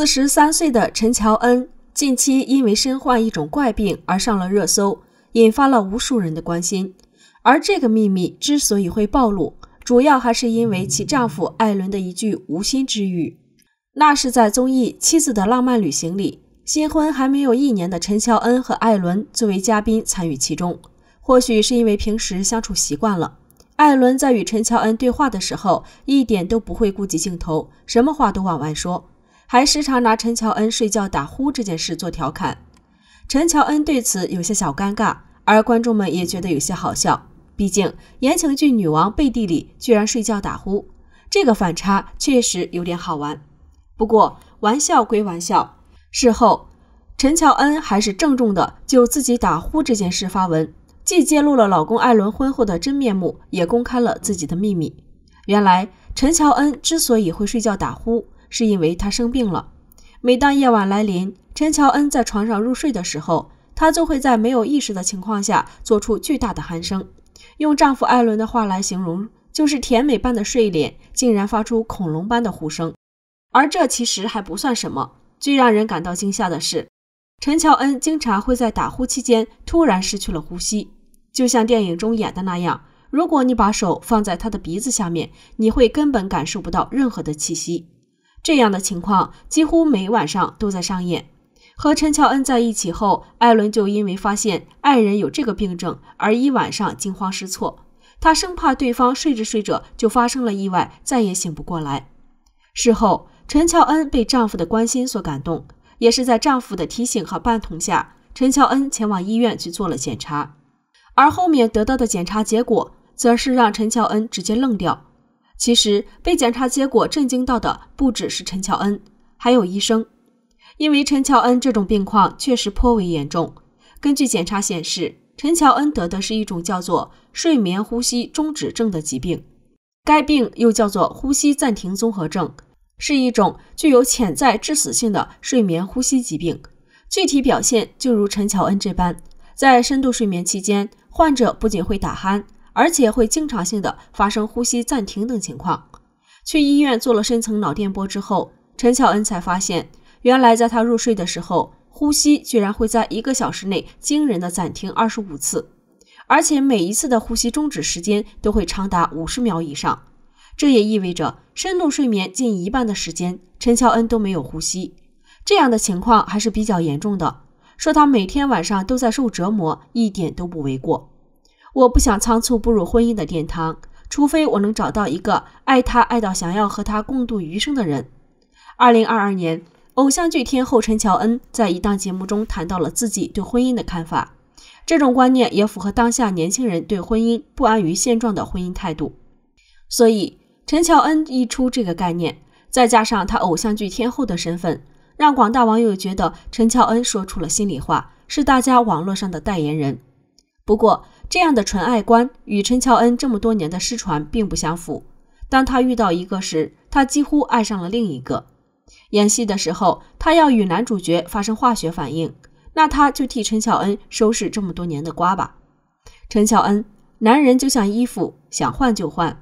四十三岁的陈乔恩近期因为身患一种怪病而上了热搜，引发了无数人的关心。而这个秘密之所以会暴露，主要还是因为其丈夫艾伦的一句无心之语。那是在综艺《妻子的浪漫旅行》里，新婚还没有一年的陈乔恩和艾伦作为嘉宾参与其中。或许是因为平时相处习惯了，艾伦在与陈乔恩对话的时候，一点都不会顾及镜头，什么话都往外说。还时常拿陈乔恩睡觉打呼这件事做调侃，陈乔恩对此有些小尴尬，而观众们也觉得有些好笑。毕竟言情剧女王背地里居然睡觉打呼，这个反差确实有点好玩。不过玩笑归玩笑，事后陈乔恩还是郑重的就自己打呼这件事发文，既揭露了老公艾伦婚后的真面目，也公开了自己的秘密。原来陈乔恩之所以会睡觉打呼。是因为她生病了。每当夜晚来临，陈乔恩在床上入睡的时候，她就会在没有意识的情况下做出巨大的鼾声。用丈夫艾伦的话来形容，就是甜美般的睡脸竟然发出恐龙般的呼声。而这其实还不算什么，最让人感到惊吓的是，陈乔恩经常会在打呼期间突然失去了呼吸，就像电影中演的那样。如果你把手放在她的鼻子下面，你会根本感受不到任何的气息。这样的情况几乎每晚上都在上演。和陈乔恩在一起后，艾伦就因为发现爱人有这个病症而一晚上惊慌失措，他生怕对方睡着睡着就发生了意外，再也醒不过来。事后，陈乔恩被丈夫的关心所感动，也是在丈夫的提醒和伴同下，陈乔恩前往医院去做了检查，而后面得到的检查结果，则是让陈乔恩直接愣掉。其实被检查结果震惊到的不只是陈乔恩，还有医生，因为陈乔恩这种病况确实颇为严重。根据检查显示，陈乔恩得的是一种叫做睡眠呼吸终止症的疾病，该病又叫做呼吸暂停综合症，是一种具有潜在致死性的睡眠呼吸疾病。具体表现就如陈乔恩这般，在深度睡眠期间，患者不仅会打鼾。而且会经常性的发生呼吸暂停等情况。去医院做了深层脑电波之后，陈乔恩才发现，原来在她入睡的时候，呼吸居然会在一个小时内惊人的暂停二十五次，而且每一次的呼吸终止时间都会长达五十秒以上。这也意味着深度睡眠近一半的时间，陈乔恩都没有呼吸。这样的情况还是比较严重的，说她每天晚上都在受折磨，一点都不为过。我不想仓促步入婚姻的殿堂，除非我能找到一个爱他爱到想要和他共度余生的人。二零二二年，偶像剧天后陈乔恩在一档节目中谈到了自己对婚姻的看法，这种观念也符合当下年轻人对婚姻不安于现状的婚姻态度。所以，陈乔恩一出这个概念，再加上她偶像剧天后的身份，让广大网友觉得陈乔恩说出了心里话，是大家网络上的代言人。不过，这样的纯爱观与陈乔恩这么多年的失传并不相符。当他遇到一个时，他几乎爱上了另一个。演戏的时候，他要与男主角发生化学反应，那他就替陈乔恩收拾这么多年的瓜吧。陈乔恩，男人就像衣服，想换就换。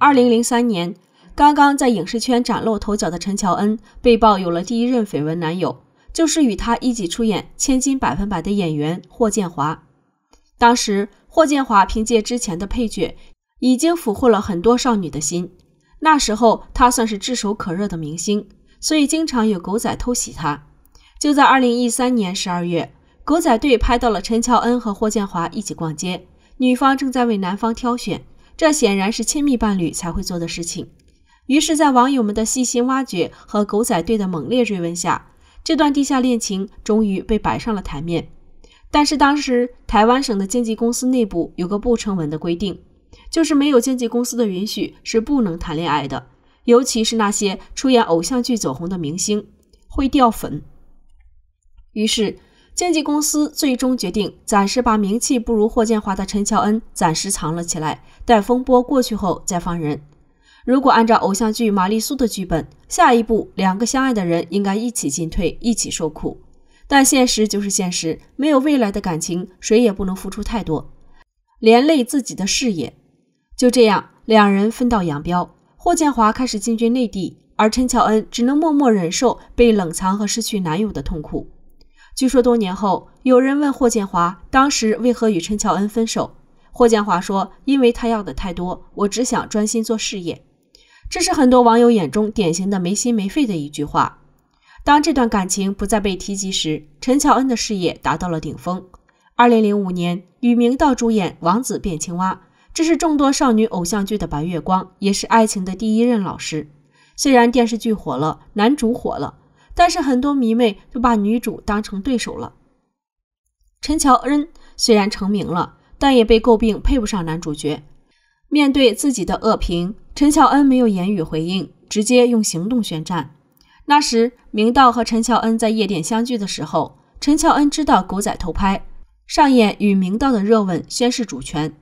二零零三年，刚刚在影视圈崭露头角的陈乔恩被曝有了第一任绯闻男友，就是与他一起出演《千金百分百》的演员霍建华。当时，霍建华凭借之前的配角，已经俘获了很多少女的心。那时候，他算是炙手可热的明星，所以经常有狗仔偷袭他。就在2013年12月，狗仔队拍到了陈乔恩和霍建华一起逛街，女方正在为男方挑选，这显然是亲密伴侣才会做的事情。于是，在网友们的细心挖掘和狗仔队的猛烈追问下，这段地下恋情终于被摆上了台面。但是当时台湾省的经纪公司内部有个不成文的规定，就是没有经纪公司的允许是不能谈恋爱的，尤其是那些出演偶像剧走红的明星会掉粉。于是经纪公司最终决定暂时把名气不如霍建华的陈乔恩暂时藏了起来，待风波过去后再放人。如果按照偶像剧《玛丽苏》的剧本，下一步两个相爱的人应该一起进退，一起受苦。但现实就是现实，没有未来的感情，谁也不能付出太多，连累自己的事业。就这样，两人分道扬镳。霍建华开始进军内地，而陈乔恩只能默默忍受被冷藏和失去男友的痛苦。据说多年后，有人问霍建华当时为何与陈乔恩分手，霍建华说：“因为他要的太多，我只想专心做事业。”这是很多网友眼中典型的没心没肺的一句话。当这段感情不再被提及时，陈乔恩的事业达到了顶峰。二零零五年，与明道主演《王子变青蛙》，这是众多少女偶像剧的白月光，也是爱情的第一任老师。虽然电视剧火了，男主火了，但是很多迷妹就把女主当成对手了。陈乔恩虽然成名了，但也被诟病配不上男主角。面对自己的恶评，陈乔恩没有言语回应，直接用行动宣战。那时，明道和陈乔恩在夜店相聚的时候，陈乔恩知道狗仔偷拍，上演与明道的热吻，宣誓主权。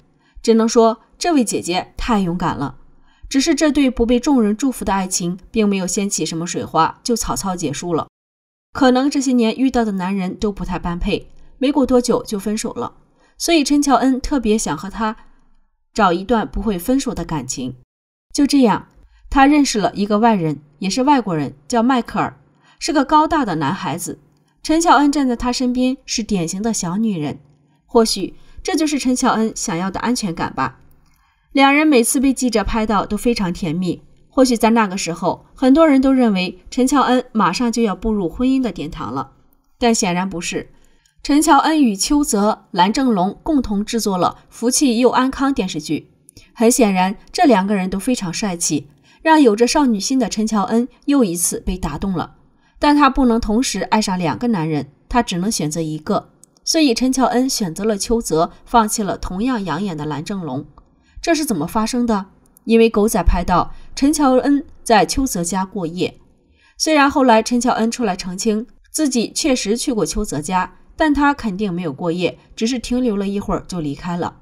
只能说这位姐姐太勇敢了。只是这对不被众人祝福的爱情，并没有掀起什么水花，就草草结束了。可能这些年遇到的男人都不太般配，没过多久就分手了。所以陈乔恩特别想和他找一段不会分手的感情。就这样，他认识了一个外人。也是外国人，叫迈克尔，是个高大的男孩子。陈乔恩站在他身边，是典型的小女人。或许这就是陈乔恩想要的安全感吧。两人每次被记者拍到都非常甜蜜。或许在那个时候，很多人都认为陈乔恩马上就要步入婚姻的殿堂了，但显然不是。陈乔恩与邱泽、蓝正龙共同制作了《福气又安康》电视剧。很显然，这两个人都非常帅气。让有着少女心的陈乔恩又一次被打动了，但她不能同时爱上两个男人，她只能选择一个。所以陈乔恩选择了邱泽，放弃了同样养眼的蓝正龙。这是怎么发生的？因为狗仔拍到陈乔恩在邱泽家过夜。虽然后来陈乔恩出来澄清自己确实去过邱泽家，但他肯定没有过夜，只是停留了一会儿就离开了。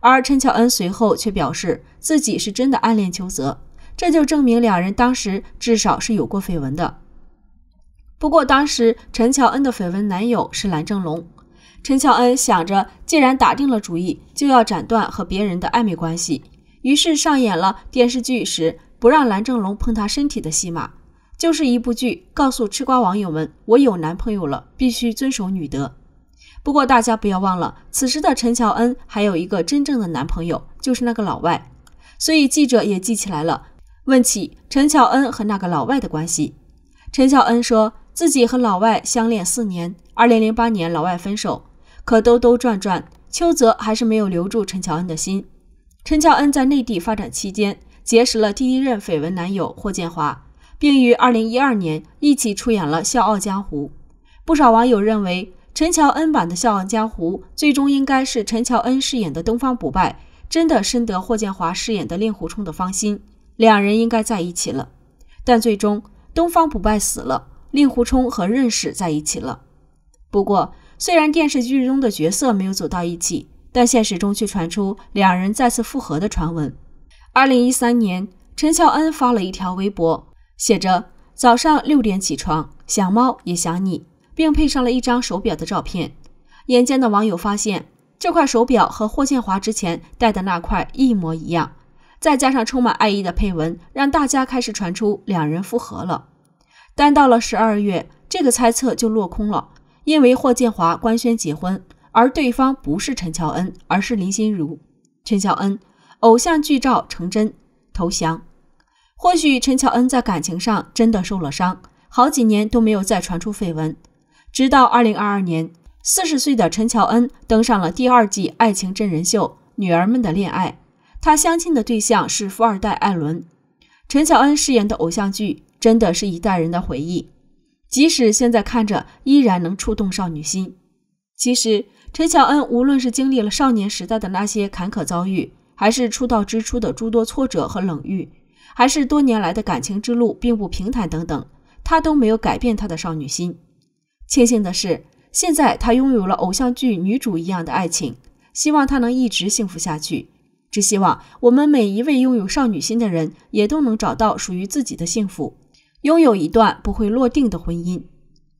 而陈乔恩随后却表示自己是真的暗恋邱泽。这就证明两人当时至少是有过绯闻的。不过当时陈乔恩的绯闻男友是蓝正龙，陈乔恩想着既然打定了主意，就要斩断和别人的暧昧关系，于是上演了电视剧时不让蓝正龙碰她身体的戏码，就是一部剧告诉吃瓜网友们我有男朋友了，必须遵守女德。不过大家不要忘了，此时的陈乔恩还有一个真正的男朋友，就是那个老外，所以记者也记起来了。问起陈乔恩和那个老外的关系，陈乔恩说自己和老外相恋四年，二零零八年老外分手，可兜兜转转，邱泽还是没有留住陈乔恩的心。陈乔恩在内地发展期间，结识了第一任绯闻男友霍建华，并于二零一二年一起出演了《笑傲江湖》。不少网友认为，陈乔恩版的《笑傲江湖》最终应该是陈乔恩饰演的东方不败真的深得霍建华饰演的令狐冲的芳心。两人应该在一起了，但最终东方不败死了，令狐冲和任氏在一起了。不过，虽然电视剧中的角色没有走到一起，但现实中却传出两人再次复合的传闻。二零一三年，陈乔恩发了一条微博，写着“早上六点起床，想猫也想你”，并配上了一张手表的照片。眼尖的网友发现，这块手表和霍建华之前戴的那块一模一样。再加上充满爱意的配文，让大家开始传出两人复合了。但到了十二月，这个猜测就落空了，因为霍建华官宣结婚，而对方不是陈乔恩，而是林心如。陈乔恩偶像剧照成真，投降。或许陈乔恩在感情上真的受了伤，好几年都没有再传出绯闻。直到二零二二年，四十岁的陈乔恩登上了第二季《爱情真人秀》——女儿们的恋爱。他相亲的对象是富二代艾伦，陈乔恩饰演的偶像剧真的是一代人的回忆，即使现在看着依然能触动少女心。其实陈乔恩无论是经历了少年时代的那些坎坷遭遇，还是出道之初的诸多挫折和冷遇，还是多年来的感情之路并不平坦等等，她都没有改变她的少女心。庆幸的是，现在她拥有了偶像剧女主一样的爱情，希望她能一直幸福下去。只希望我们每一位拥有少女心的人，也都能找到属于自己的幸福，拥有一段不会落定的婚姻。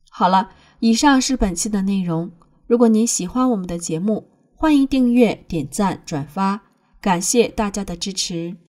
好了，以上是本期的内容。如果您喜欢我们的节目，欢迎订阅、点赞、转发，感谢大家的支持。